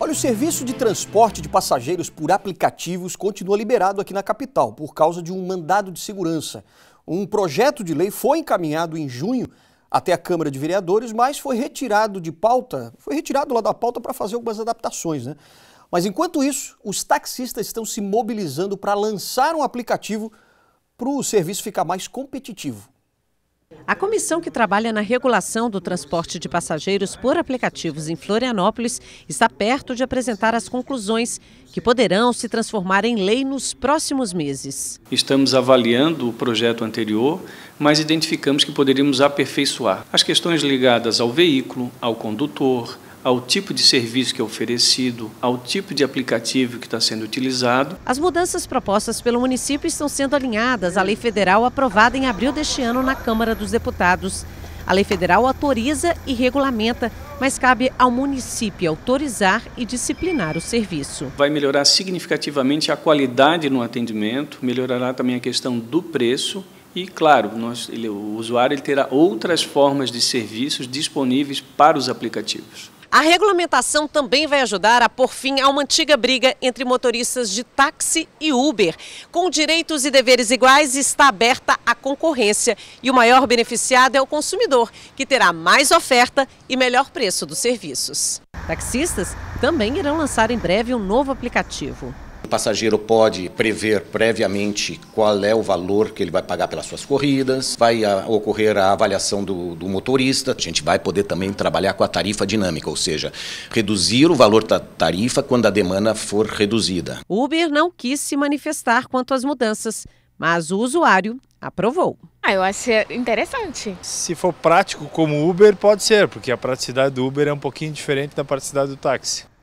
Olha, o serviço de transporte de passageiros por aplicativos continua liberado aqui na capital por causa de um mandado de segurança. Um projeto de lei foi encaminhado em junho até a Câmara de Vereadores, mas foi retirado de pauta, foi retirado lá da pauta para fazer algumas adaptações, né? Mas enquanto isso, os taxistas estão se mobilizando para lançar um aplicativo para o serviço ficar mais competitivo. A comissão que trabalha na regulação do transporte de passageiros por aplicativos em Florianópolis está perto de apresentar as conclusões, que poderão se transformar em lei nos próximos meses. Estamos avaliando o projeto anterior, mas identificamos que poderíamos aperfeiçoar as questões ligadas ao veículo, ao condutor, ao tipo de serviço que é oferecido, ao tipo de aplicativo que está sendo utilizado. As mudanças propostas pelo município estão sendo alinhadas à lei federal aprovada em abril deste ano na Câmara dos Deputados. A lei federal autoriza e regulamenta, mas cabe ao município autorizar e disciplinar o serviço. Vai melhorar significativamente a qualidade no atendimento, melhorará também a questão do preço e, claro, nós, ele, o usuário ele terá outras formas de serviços disponíveis para os aplicativos. A regulamentação também vai ajudar a pôr fim a uma antiga briga entre motoristas de táxi e Uber. Com direitos e deveres iguais, está aberta a concorrência e o maior beneficiado é o consumidor, que terá mais oferta e melhor preço dos serviços. Taxistas também irão lançar em breve um novo aplicativo. O passageiro pode prever previamente qual é o valor que ele vai pagar pelas suas corridas, vai a, ah, ocorrer a avaliação do, do, motorista. A gente vai poder também trabalhar com a tarifa dinâmica, ou seja, reduzir o valor da tarifa quando a demanda for reduzida. Uber não quis se manifestar quanto às mudanças, mas o usuário aprovou. Ah, eu acho é interessante. Se for prático como Uber, pode ser, porque a praticidade do Uber é um pouquinho diferente da praticidade do táxi.